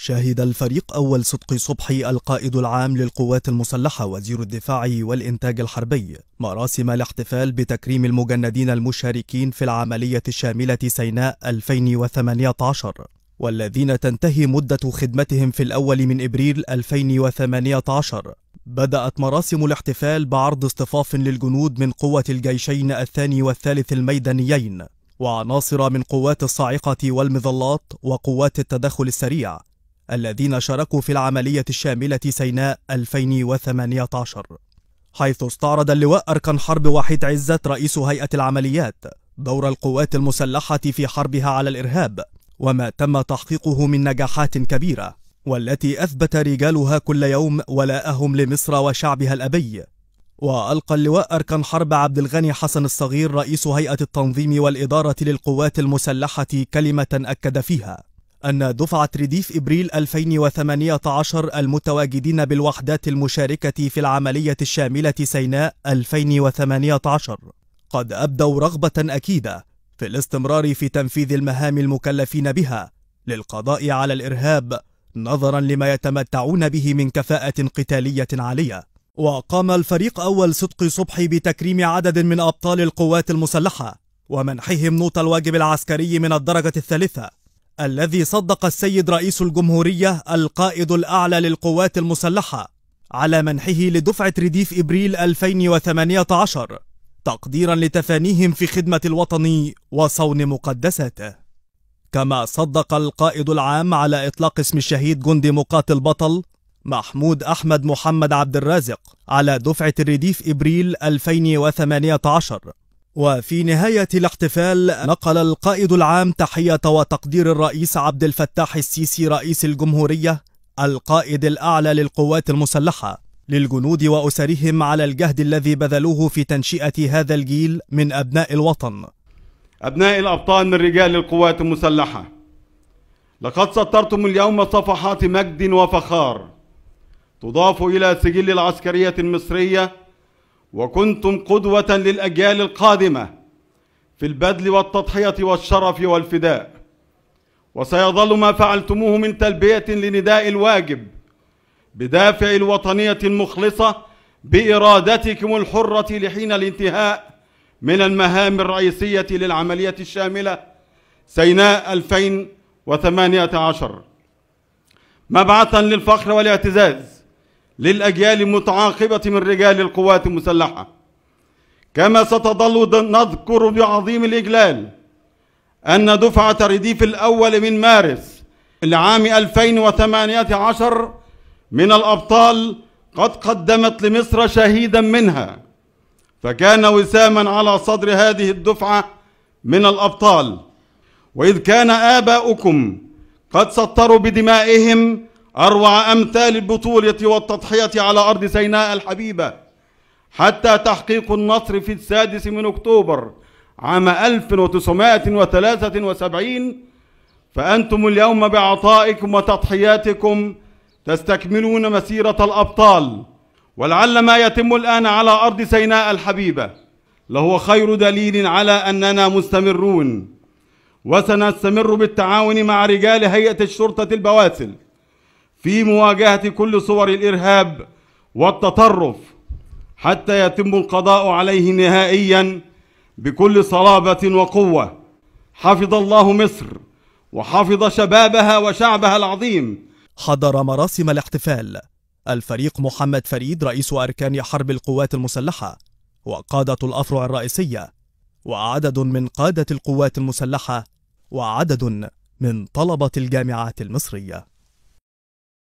شهد الفريق أول صدقي صبحي القائد العام للقوات المسلحة وزير الدفاع والإنتاج الحربي مراسم الاحتفال بتكريم المجندين المشاركين في العملية الشاملة سيناء 2018 والذين تنتهي مدة خدمتهم في الأول من إبريل 2018 بدأت مراسم الاحتفال بعرض اصطفاف للجنود من قوة الجيشين الثاني والثالث الميدانيين وعناصر من قوات الصاعقة والمظلات وقوات التدخل السريع الذين شاركوا في العملية الشاملة سيناء 2018 حيث استعرض اللواء أركان حرب وحيد عزت رئيس هيئة العمليات دور القوات المسلحة في حربها على الإرهاب وما تم تحقيقه من نجاحات كبيرة والتي أثبت رجالها كل يوم ولاءهم لمصر وشعبها الأبي وألقى اللواء أركان حرب عبد الغني حسن الصغير رئيس هيئة التنظيم والإدارة للقوات المسلحة كلمة أكد فيها أن دفعة رديف إبريل 2018 المتواجدين بالوحدات المشاركة في العملية الشاملة سيناء 2018 قد أبدوا رغبة أكيدة في الاستمرار في تنفيذ المهام المكلفين بها للقضاء على الإرهاب نظرا لما يتمتعون به من كفاءة قتالية عالية وقام الفريق أول صدق صبحي بتكريم عدد من أبطال القوات المسلحة ومنحهم نوط الواجب العسكري من الدرجة الثالثة الذي صدق السيد رئيس الجمهورية القائد الأعلى للقوات المسلحة على منحه لدفعة رديف إبريل 2018 تقديرا لتفانيهم في خدمة الوطن وصون مقدساته كما صدق القائد العام على إطلاق اسم الشهيد جندي مقاتل بطل محمود أحمد محمد عبد الرازق على دفعة الرديف إبريل 2018 وفي نهاية الاحتفال نقل القائد العام تحية وتقدير الرئيس عبد الفتاح السيسي رئيس الجمهورية القائد الأعلى للقوات المسلحة للجنود وأسرهم على الجهد الذي بذلوه في تنشئة هذا الجيل من أبناء الوطن أبناء الأبطال من رجال القوات المسلحة لقد سطرتم اليوم صفحات مجد وفخار تضاف إلى سجل العسكرية المصرية وكنتم قدوة للأجيال القادمة في البذل والتضحية والشرف والفداء وسيظل ما فعلتموه من تلبية لنداء الواجب بدافع الوطنية المخلصة بإرادتكم الحرة لحين الانتهاء من المهام الرئيسية للعملية الشاملة سيناء 2018 مبعثا للفخر والاعتزاز للأجيال المتعاقبة من رجال القوات المسلحة كما ستظل نذكر بعظيم الإجلال أن دفعة رديف الأول من مارس لعام 2018 من الأبطال قد قدمت لمصر شهيدا منها فكان وساما على صدر هذه الدفعة من الأبطال وإذ كان آباؤكم قد سطروا بدمائهم أروع أمثال البطولة والتضحية على أرض سيناء الحبيبة حتى تحقيق النصر في السادس من أكتوبر عام 1973 فأنتم اليوم بعطائكم وتضحياتكم تستكملون مسيرة الأبطال ولعل ما يتم الآن على أرض سيناء الحبيبة لهو خير دليل على أننا مستمرون وسنستمر بالتعاون مع رجال هيئة الشرطة البواسل في مواجهة كل صور الإرهاب والتطرف حتى يتم القضاء عليه نهائيا بكل صلابة وقوة حفظ الله مصر وحفظ شبابها وشعبها العظيم حضر مراسم الاحتفال الفريق محمد فريد رئيس أركان حرب القوات المسلحة وقادة الأفرع الرئيسية وعدد من قادة القوات المسلحة وعدد من طلبة الجامعات المصرية